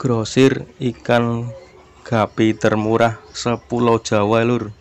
Grosir ikan gapi termurah sepulau Jawa lur.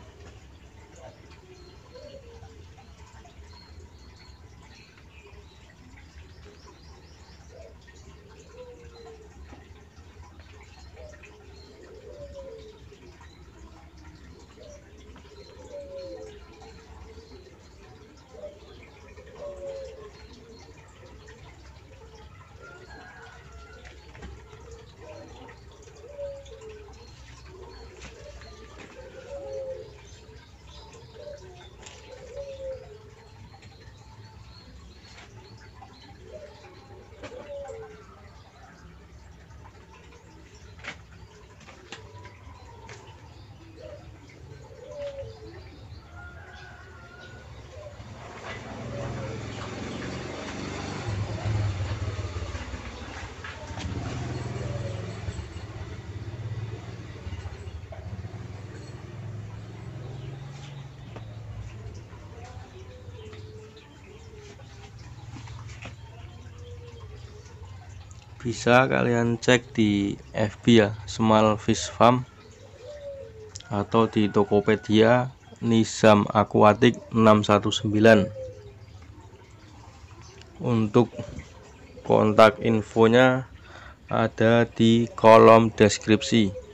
bisa kalian cek di FB ya Small Fish Farm atau di Tokopedia Nizam Aquatic 619 untuk kontak infonya ada di kolom deskripsi